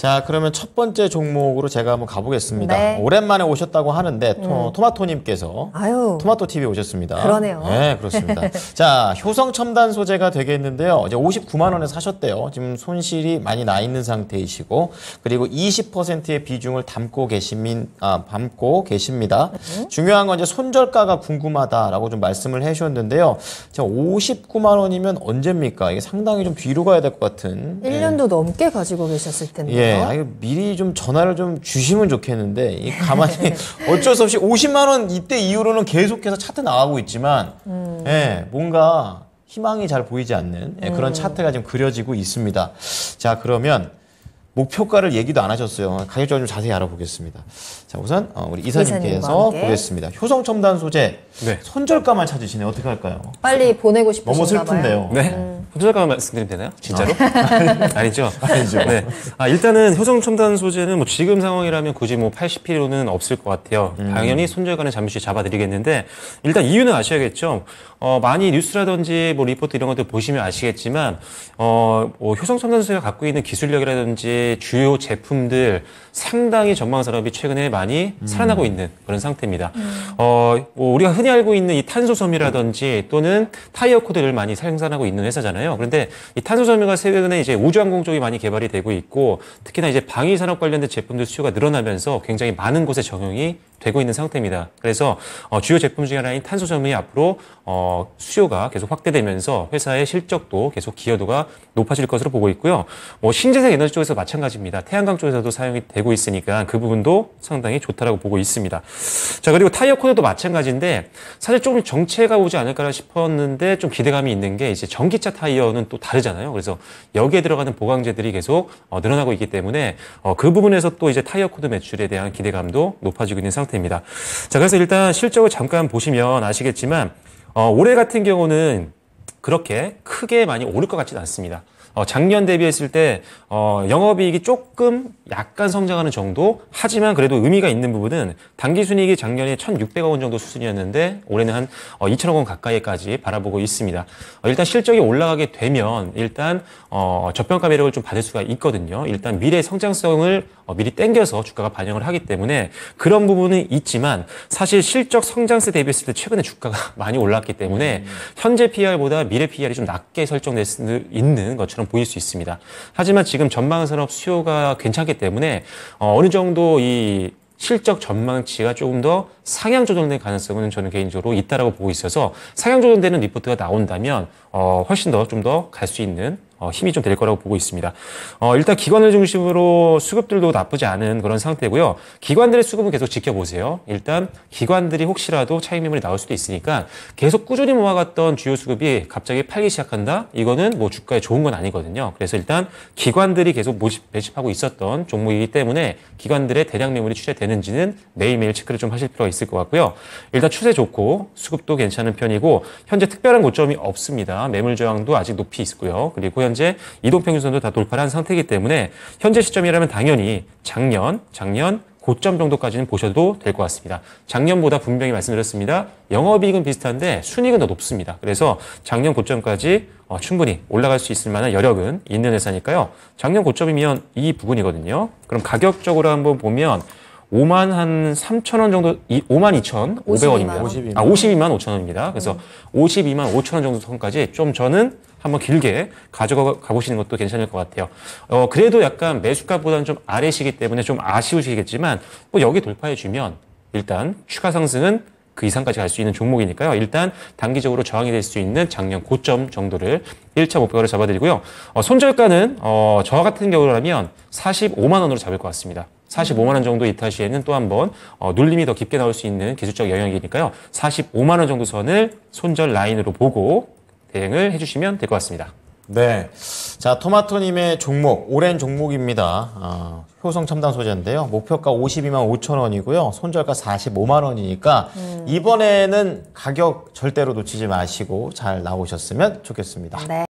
자, 그러면 첫 번째 종목으로 제가 한번 가보겠습니다. 네. 오랜만에 오셨다고 하는데 토, 음. 네. 마토님께서 토마토 TV 오셨습니다. 그러네요. 네, 그렇습니다. 자, 효성 첨단 소재가 되겠는데요. 이제 59만 원에 사셨대요. 지금 손실이 많이 나 있는 상태이시고 그리고 20%의 비중을 담고 계시민 아, 담고 계십니다. 음. 중요한 건 이제 손절가가 궁금하다라고 좀 말씀을 해주셨는데요. 자, 59만 원이면 언제입니까? 이게 상당히 좀 뒤로 가야 될 것 같은. 1년도 예. 넘게 가지고 계셨을 텐데. 예. 네. 아니, 미리 좀 전화를 좀 주시면 좋겠는데 이 가만히 네. 어쩔 수 없이 50만 원 이때 이후로는 계속해서 차트 나가고 있지만 음. 네, 뭔가 희망이 잘 보이지 않는 예, 그런 음. 차트가 지금 그려지고 있습니다. 자 그러면 목표가를 얘기도 안 하셨어요. 가격적으로 좀 자세히 알아보겠습니다. 자, 우선 어, 우리 이사님께서 보겠습니다. 효성 첨단 소재 네. 손절가만 찾으시네요. 어떻게 할까요? 빨리 보내고 싶으신 너무 슬픈데요. 네. 음. 손절가만 말씀드리면 되나요? 진짜로? 아. 아니죠. 아니죠. 네. 아, 일단은 효성 첨단 소재는 뭐 지금 상황이라면 굳이 뭐 80필요는 없을 것 같아요. 음. 당연히 손절가는 잠시 잡아드리겠는데 일단 이유는 아셔야겠죠. 어, 많이 뉴스라든지 뭐 리포트 이런 것들 보시면 아시겠지만 어, 뭐 효성 첨단 소재가 갖고 있는 기술력이라든지 주요 제품들 상당히 전망 산업이 최근에 많이 음. 살아나고 있는 그런 상태입니다. 음. 어, 뭐 우리가 흔히 알고 있는 이 탄소섬유라든지 또는 타이어 코드를 많이 생산하고 있는 회사잖아요. 그런데 이 탄소섬유가 최근에 이제 우주항공 쪽이 많이 개발이 되고 있고 특히나 이제 방위산업 관련된 제품들 수요가 늘어나면서 굉장히 많은 곳에 적용이 되고 있는 상태입니다. 그래서 어, 주요 제품 중 하나인 탄소섬이 앞으로 어, 수요가 계속 확대되면서 회사의 실적도 계속 기여도가 높아질 것으로 보고 있고요. 뭐 신재생 에너지 쪽에서 마찬가지입니다. 태양광 쪽에서도 사용이 되고 있으니까 그 부분도 상당히 좋다라고 보고 있습니다. 자 그리고 타이어 코드도 마찬가지인데 사실 조금 정체가 오지 않을까 싶었는데 좀 기대감이 있는 게 이제 전기차 타이어는 또 다르잖아요. 그래서 여기에 들어가는 보강제들이 계속 어, 늘어나고 있기 때문에 어, 그 부분에서 또 이제 타이어 코드 매출에 대한 기대감도 높아지고 있는 상태. 입니다 상태입니다. 자, 그래서 일단 실적을 잠깐 보시면 아시겠지만, 어, 올해 같은 경우는 그렇게 크게 많이 오를 것 같지는 않습니다. 어, 작년 대비했을 때 어, 영업이익이 조금 약간 성장하는 정도 하지만 그래도 의미가 있는 부분은 단기순이익이 작년에 1,600억 원 정도 수준이었는데 올해는 한 어, 2,000억 원 가까이까지 바라보고 있습니다. 어, 일단 실적이 올라가게 되면 일단 어, 저평가 매력을 좀 받을 수가 있거든요. 일단 미래 성장성을 어, 미리 땡겨서 주가가 반영을 하기 때문에 그런 부분은 있지만 사실 실적 성장세 대비했을 때 최근에 주가가 많이 올랐기 때문에 음. 현재 PR보다 미래 PER이 좀 낮게 설정될 수 있는 것처럼 보일 수 있습니다. 하지만 지금 전망 산업 수요가 괜찮기 때문에 어, 어느 정도 이 실적 전망치가 조금 더 상향 조정될 가능성은 저는 개인적으로 있다라고 보고 있어서 상향 조정되는 리포트가 나온다면 어, 훨씬 더 좀 더 갈 수 있는 어, 힘이 좀 될 거라고 보고 있습니다. 어, 일단 기관을 중심으로 수급들도 나쁘지 않은 그런 상태고요. 기관들의 수급은 계속 지켜보세요. 일단 기관들이 혹시라도 차익 매물이 나올 수도 있으니까 계속 꾸준히 모아갔던 주요 수급이 갑자기 팔기 시작한다? 이거는 뭐 주가에 좋은 건 아니거든요. 그래서 일단 기관들이 계속 모집, 매집하고 있었던 종목이기 때문에 기관들의 대량 매물이 출제되는지는 매일매일 체크를 좀 하실 필요가 있을 것 같고요. 일단 추세 좋고 수급도 괜찮은 편이고 현재 특별한 고점이 없습니다. 매물 저항도 아직 높이 있고요. 그리고 현재 이동평균선도 다 돌파를 한 상태이기 때문에 현재 시점이라면 당연히 작년, 작년 고점 정도까지는 보셔도 될 것 같습니다. 작년보다 분명히 말씀드렸습니다. 영업이익은 비슷한데 순익은 더 높습니다. 그래서 작년 고점까지 어, 충분히 올라갈 수 있을 만한 여력은 있는 회사니까요. 작년 고점이면 이 부분이거든요. 그럼 가격적으로 한번 보면 5만 한 3천 원 정도, 5만 2천 5백원입니다 52만. 아, 52만 5천 원입니다. 그래서 52만 음. 5천 원 정도 선까지 좀 저는 한번 길게 가져가 보시는 것도 괜찮을 것 같아요. 어, 그래도 약간 매수가보다는 좀 아래시기 때문에 좀 아쉬우시겠지만 뭐 여기 돌파해 주면 일단 추가 상승은 그 이상까지 갈 수 있는 종목이니까요. 일단 단기적으로 저항이 될 수 있는 작년 고점 정도를 1차 목표를 잡아드리고요. 어, 손절가는 어, 저 같은 경우라면 45만 원으로 잡을 것 같습니다. 45만 원 정도 이탈 시에는 또 한번 어, 눌림이 더 깊게 나올 수 있는 기술적 영역이니까요. 45만 원 정도 선을 손절 라인으로 보고 대응을 해주시면 될 것 같습니다. 네. 자, 토마토님의 종목, 오랜 종목입니다. 어, 효성 첨단 소재인데요. 목표가 52만 5천 원이고요. 손절가 45만 원이니까 음. 이번에는 가격 절대로 놓치지 마시고 잘 나오셨으면 좋겠습니다. 네.